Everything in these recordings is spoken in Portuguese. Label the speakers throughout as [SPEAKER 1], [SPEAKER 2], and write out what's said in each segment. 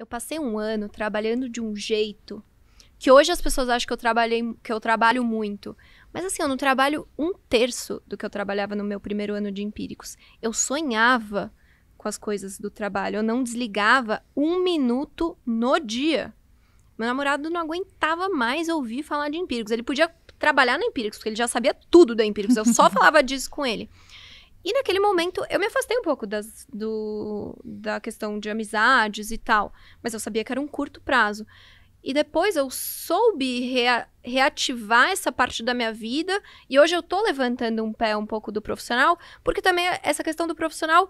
[SPEAKER 1] eu passei um ano trabalhando de um jeito que hoje as pessoas acham que eu trabalhei, que eu trabalho muito. Mas assim, eu não trabalho um terço do que eu trabalhava no meu primeiro ano de empíricos. Eu sonhava com as coisas do trabalho. Eu não desligava um minuto no dia. Meu namorado não aguentava mais ouvir falar de empíricos. Ele podia trabalhar na empíricos, porque ele já sabia tudo da empíricos. Eu só falava disso com ele. E naquele momento eu me afastei um pouco das, do, da questão de amizades e tal, mas eu sabia que era um curto prazo. E depois eu soube rea reativar essa parte da minha vida. E hoje eu tô levantando um pé um pouco do profissional, porque também essa questão do profissional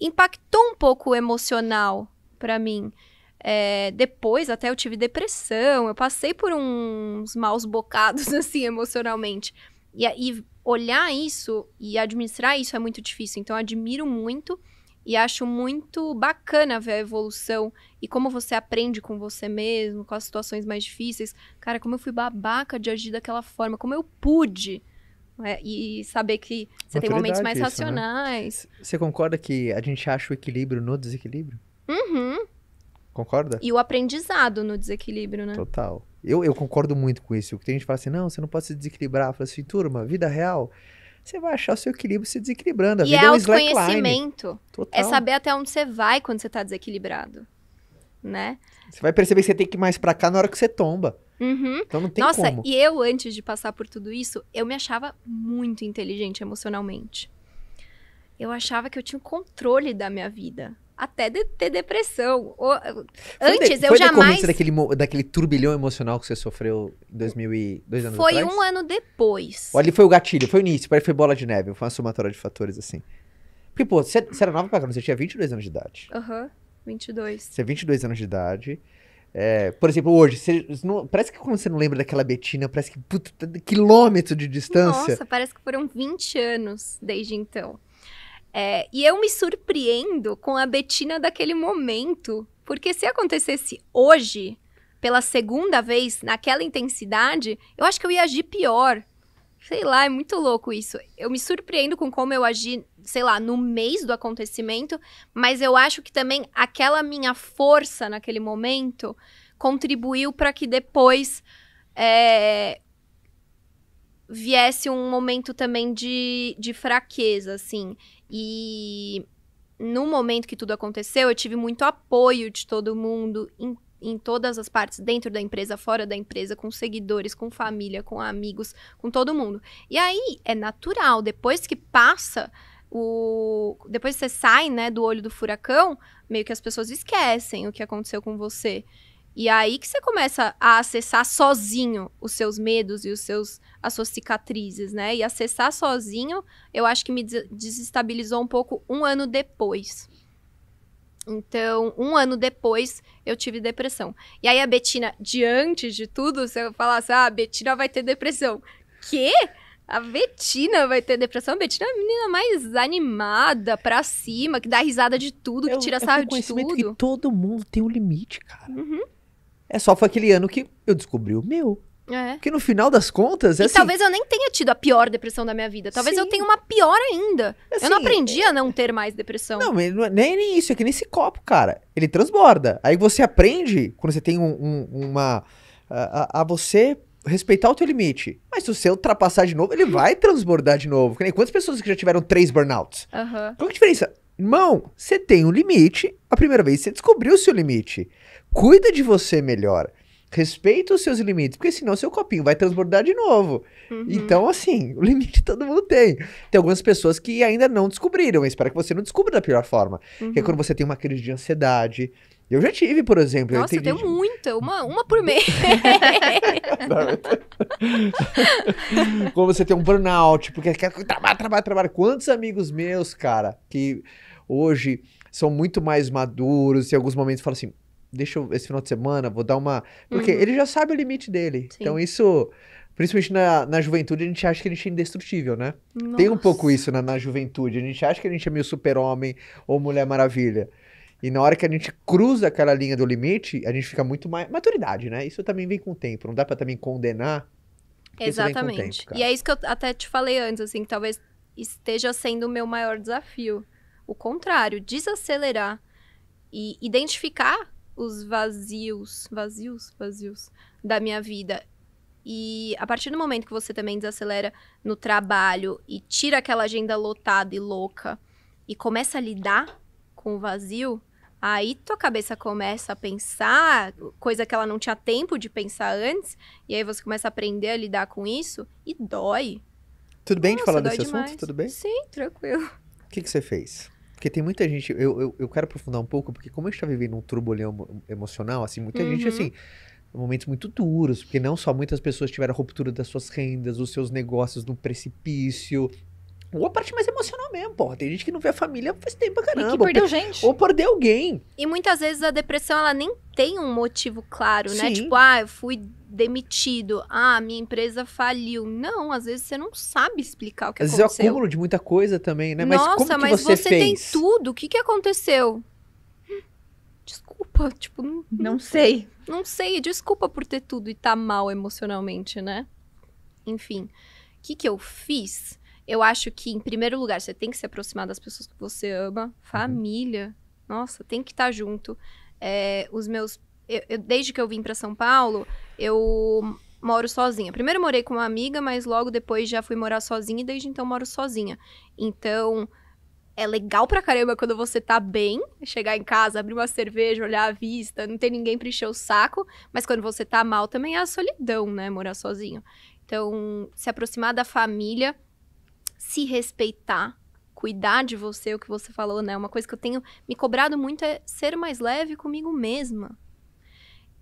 [SPEAKER 1] impactou um pouco o emocional para mim. É, depois até eu tive depressão, eu passei por uns maus bocados, assim, emocionalmente. E, e olhar isso e administrar isso é muito difícil. Então, admiro muito e acho muito bacana ver a evolução e como você aprende com você mesmo, com as situações mais difíceis. Cara, como eu fui babaca de agir daquela forma, como eu pude. Né? E saber que você tem momentos mais isso, né? racionais. Né?
[SPEAKER 2] Você concorda que a gente acha o equilíbrio no desequilíbrio? Uhum. Concorda? E o
[SPEAKER 1] aprendizado no desequilíbrio, né?
[SPEAKER 2] Total. Eu, eu concordo muito com isso. O que tem gente que fala assim, não, você não pode se desequilibrar. Fala assim, turma, vida real, você vai achar o seu equilíbrio se desequilibrando. A e vida é, é um autoconhecimento.
[SPEAKER 1] É Total. É saber até onde você vai quando você tá desequilibrado, né?
[SPEAKER 2] Você vai perceber que você tem que ir mais pra cá na hora que você tomba.
[SPEAKER 1] Uhum. Então não tem Nossa, como. e eu, antes de passar por tudo isso, eu me achava muito inteligente emocionalmente. Eu achava que eu tinha o controle da minha vida até de ter depressão. antes, de, eu jamais. Foi
[SPEAKER 2] daquele, daquele turbilhão emocional que você sofreu em 2002 e, dois anos Foi atrás? um
[SPEAKER 1] ano depois. Olha, foi
[SPEAKER 2] o gatilho, foi o início, parece que foi bola de neve, foi uma somatória de fatores assim. Porque, pô, você, você era nova pra caramba, você tinha 22 anos de idade.
[SPEAKER 1] Aham, uhum, 22. Você
[SPEAKER 2] é 22 anos de idade. É, por exemplo, hoje, você, não, parece que quando você não lembra daquela Betina, parece que puta, quilômetro de distância. Nossa,
[SPEAKER 1] parece que foram 20 anos desde então. É, e eu me surpreendo com a Betina daquele momento, porque se acontecesse hoje, pela segunda vez, naquela intensidade, eu acho que eu ia agir pior. Sei lá, é muito louco isso. Eu me surpreendo com como eu agi, sei lá, no mês do acontecimento, mas eu acho que também aquela minha força naquele momento contribuiu para que depois é, viesse um momento também de, de fraqueza, assim. E no momento que tudo aconteceu, eu tive muito apoio de todo mundo em, em todas as partes, dentro da empresa, fora da empresa, com seguidores, com família, com amigos, com todo mundo. E aí é natural, depois que passa o depois que você sai, né, do olho do furacão, meio que as pessoas esquecem o que aconteceu com você. E é aí que você começa a acessar sozinho os seus medos e os seus as suas cicatrizes, né? E acessar sozinho, eu acho que me desestabilizou um pouco um ano depois. Então, um ano depois, eu tive depressão. E aí a Betina, diante de tudo, se eu falasse, ah, a Betina vai ter depressão. Quê? A Betina vai ter depressão? A Betina é a menina mais animada, pra cima, que dá risada de tudo, eu, que tira sarro de tudo. Que
[SPEAKER 2] todo mundo tem um limite, cara. Uhum. É só foi aquele ano que eu descobri o meu. É. Porque no final das contas, é e assim... talvez
[SPEAKER 1] eu nem tenha tido a pior depressão da minha vida. Talvez Sim. eu tenha uma pior ainda. Assim, eu não assim, aprendi é... a não ter mais depressão. Não,
[SPEAKER 2] é nem, nem isso. É que nem esse copo, cara. Ele transborda. Aí você aprende, quando você tem um, um, uma... A, a, você respeitar o teu limite. Mas se você ultrapassar de novo, ele vai transbordar de novo. Quantas pessoas que já tiveram três burnouts? Uhum. Qual é a diferença? Irmão, você tem um limite. A primeira vez você descobriu o seu limite. Cuida de você melhor. Respeita os seus limites, porque senão seu copinho vai transbordar de novo. Uhum. Então, assim, o limite todo mundo tem. Tem algumas pessoas que ainda não descobriram. Eu espero que você não descubra da pior forma. Uhum. Que é quando você tem uma crise de ansiedade. Eu já tive, por exemplo. Nossa, eu, eu tenho
[SPEAKER 1] muita, uma, uma por mês.
[SPEAKER 2] Como você tem um burnout, porque quer trabalhar, trabalhar, trabalhar. Quantos amigos meus, cara, que hoje são muito mais maduros, em alguns momentos falam assim, deixa eu, esse final de semana, vou dar uma... Porque uhum. ele já sabe o limite dele. Sim. Então isso, principalmente na, na juventude, a gente acha que a gente é indestrutível, né? Nossa. Tem um pouco isso na, na juventude, a gente acha que a gente é meio super-homem ou Mulher Maravilha. E na hora que a gente cruza aquela linha do limite, a gente fica muito mais... Maturidade, né? Isso também vem com o tempo, não dá para também condenar Exatamente. Tempo, e é isso
[SPEAKER 1] que eu até te falei antes, assim, que talvez esteja sendo o meu maior desafio o contrário, desacelerar e identificar os vazios, vazios, vazios da minha vida. E a partir do momento que você também desacelera no trabalho e tira aquela agenda lotada e louca e começa a lidar com o vazio, aí tua cabeça começa a pensar coisa que ela não tinha tempo de pensar antes, e aí você começa a aprender a lidar com isso e dói.
[SPEAKER 2] Tudo bem Nossa, de falar desse demais. assunto? Tudo bem?
[SPEAKER 1] Sim, tranquilo.
[SPEAKER 2] O que, que você fez? Porque tem muita gente, eu, eu, eu, quero aprofundar um pouco, porque como a gente tá vivendo um turbolhão emocional, assim, muita uhum. gente, assim, momentos muito duros, porque não só muitas pessoas tiveram ruptura das suas rendas, os seus negócios no precipício, ou a parte mais emocional mesmo, porra. Tem gente que não vê a família faz tempo pra caramba. E que perdeu ou, gente. Ou perdeu alguém.
[SPEAKER 1] E muitas vezes a depressão, ela nem tem um motivo claro, né? Sim. né? Tipo, ah, eu fui demitido. Ah, minha empresa faliu. Não, às vezes você não sabe explicar o que às aconteceu. Às vezes é acúmulo
[SPEAKER 2] de muita coisa também, né? Mas Nossa, como que mas você, você fez? tem
[SPEAKER 1] tudo. O que, que aconteceu? Desculpa, tipo... Não, não sei. Não sei, desculpa por ter tudo e tá mal emocionalmente, né? Enfim, o que que eu fiz? Eu acho que, em primeiro lugar, você tem que se aproximar das pessoas que você ama, família. Uhum. Nossa, tem que estar tá junto. É, os meus. Eu, eu, desde que eu vim para São Paulo, eu moro sozinha. Primeiro morei com uma amiga, mas logo depois já fui morar sozinha e desde então moro sozinha. Então, é legal pra caramba quando você tá bem, chegar em casa, abrir uma cerveja, olhar a vista, não tem ninguém pra encher o saco, mas quando você tá mal também é a solidão, né, morar sozinho. Então, se aproximar da família se respeitar, cuidar de você, o que você falou, né? Uma coisa que eu tenho me cobrado muito é ser mais leve comigo mesma.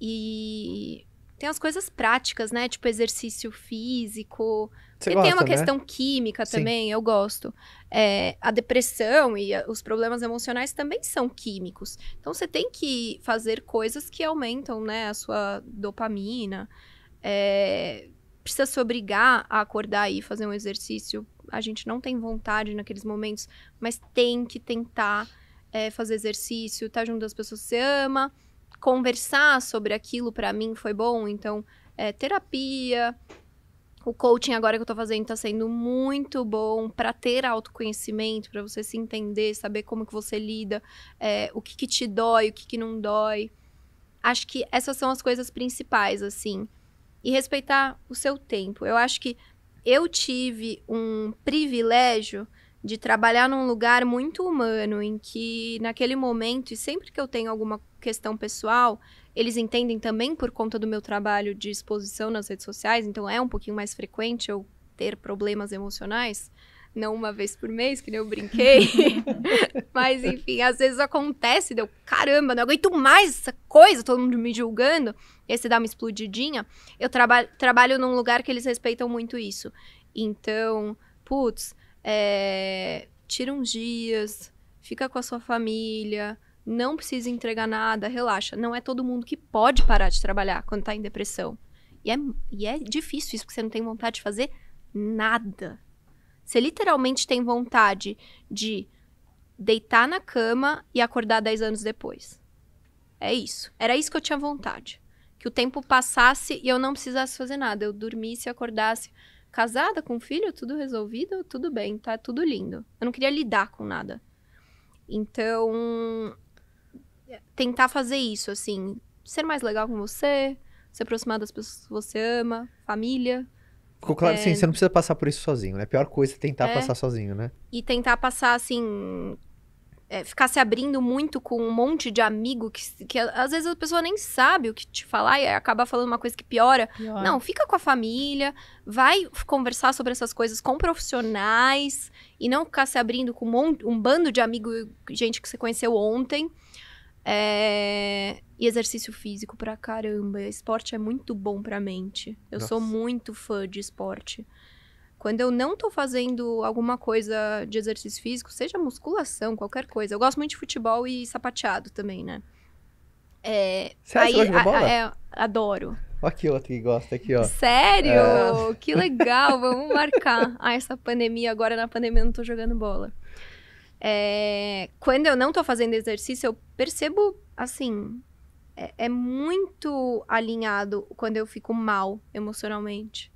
[SPEAKER 1] E tem as coisas práticas, né? Tipo exercício físico. Você e gosta, tem uma né? questão química também, eu gosto. É, a depressão e a, os problemas emocionais também são químicos. Então você tem que fazer coisas que aumentam, né, a sua dopamina. É, precisa se obrigar a acordar e fazer um exercício. A gente não tem vontade naqueles momentos, mas tem que tentar é, fazer exercício, estar tá junto das pessoas que você ama, conversar sobre aquilo para mim foi bom. Então, é, terapia, o coaching agora que eu tô fazendo tá sendo muito bom para ter autoconhecimento, para você se entender, saber como que você lida, é, o que, que te dói, o que, que não dói. Acho que essas são as coisas principais, assim e respeitar o seu tempo. Eu acho que eu tive um privilégio de trabalhar num lugar muito humano, em que naquele momento, e sempre que eu tenho alguma questão pessoal, eles entendem também por conta do meu trabalho de exposição nas redes sociais, então é um pouquinho mais frequente eu ter problemas emocionais não uma vez por mês, que nem eu brinquei. Mas, enfim, às vezes acontece, deu, caramba, não aguento mais essa coisa, todo mundo me julgando. E aí você dá uma explodidinha. Eu traba trabalho num lugar que eles respeitam muito isso. Então, putz, é, tira uns dias, fica com a sua família, não precisa entregar nada, relaxa. Não é todo mundo que pode parar de trabalhar quando tá em depressão. E é, e é difícil isso, porque você não tem vontade de fazer nada. Você literalmente tem vontade de deitar na cama e acordar 10 anos depois. É isso. Era isso que eu tinha vontade. Que o tempo passasse e eu não precisasse fazer nada. Eu dormisse, acordasse casada, com um filho, tudo resolvido, tudo bem, tá tudo lindo. Eu não queria lidar com nada. Então, tentar fazer isso, assim, ser mais legal com você, se aproximar das pessoas que você ama, família. Ficou claro, assim, é... sim, você não precisa
[SPEAKER 2] passar por isso sozinho, né? A pior coisa é tentar é... passar sozinho, né?
[SPEAKER 1] E tentar passar, assim... É, ficar se abrindo muito com um monte de amigo que, que às vezes a pessoa nem sabe o que te falar e acaba falando uma coisa que piora. Não, fica com a família, vai conversar sobre essas coisas com profissionais e não ficar se abrindo com um, um bando de amigo, gente que você conheceu ontem. É... E exercício físico pra caramba. Esporte é muito bom pra mente. Eu Nossa. sou muito fã de esporte. Quando eu não tô fazendo alguma coisa de exercício físico, seja musculação, qualquer coisa. Eu gosto muito de futebol e sapateado também, né? É, Você aí, gosta É, adoro.
[SPEAKER 2] Olha aqui outro que gosta aqui, ó. Sério? É. Que
[SPEAKER 1] legal, vamos marcar. Ah, essa pandemia, agora na pandemia eu não tô jogando bola. É, quando eu não tô fazendo exercício, eu percebo, assim, é, é muito alinhado quando eu fico mal emocionalmente.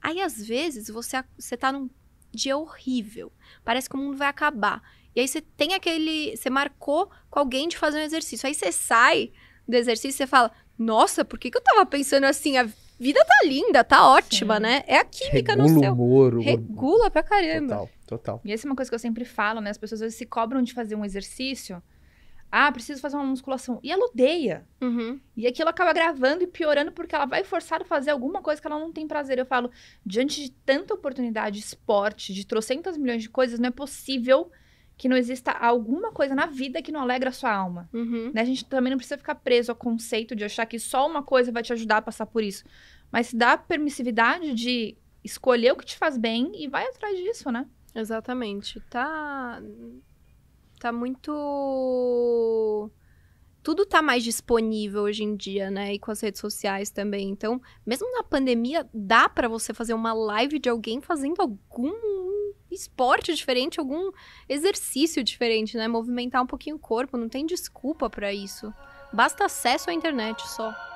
[SPEAKER 1] Aí, às vezes, você, você tá num dia horrível. Parece que o mundo vai acabar. E aí você tem aquele. Você marcou com alguém de fazer um exercício. Aí você sai do exercício e fala: Nossa, por que, que eu tava pensando assim? A vida tá linda, tá ótima, Sim. né? É a química Regula no seu. Humor, Regula pra caramba. Total, total. E essa é uma coisa que eu sempre falo, né? As pessoas às vezes se cobram de fazer um exercício ah, preciso fazer uma musculação. E ela odeia. Uhum. E aquilo acaba gravando e piorando porque ela vai forçada a fazer alguma coisa que ela não tem prazer. Eu falo, diante de tanta oportunidade, esporte, de trocentas milhões de coisas, não é possível que não exista alguma coisa na vida que não alegra a sua alma. Uhum. Né? A gente também não precisa ficar preso ao conceito de achar que só uma coisa vai te ajudar a passar por isso. Mas se dá permissividade de escolher o que te faz bem e vai atrás disso, né? Exatamente. Tá. Tá muito. Tudo tá mais disponível hoje em dia, né? E com as redes sociais também. Então, mesmo na pandemia, dá para você fazer uma live de alguém fazendo algum esporte diferente, algum exercício diferente, né? Movimentar um pouquinho o corpo, não tem desculpa para isso. Basta acesso à internet só.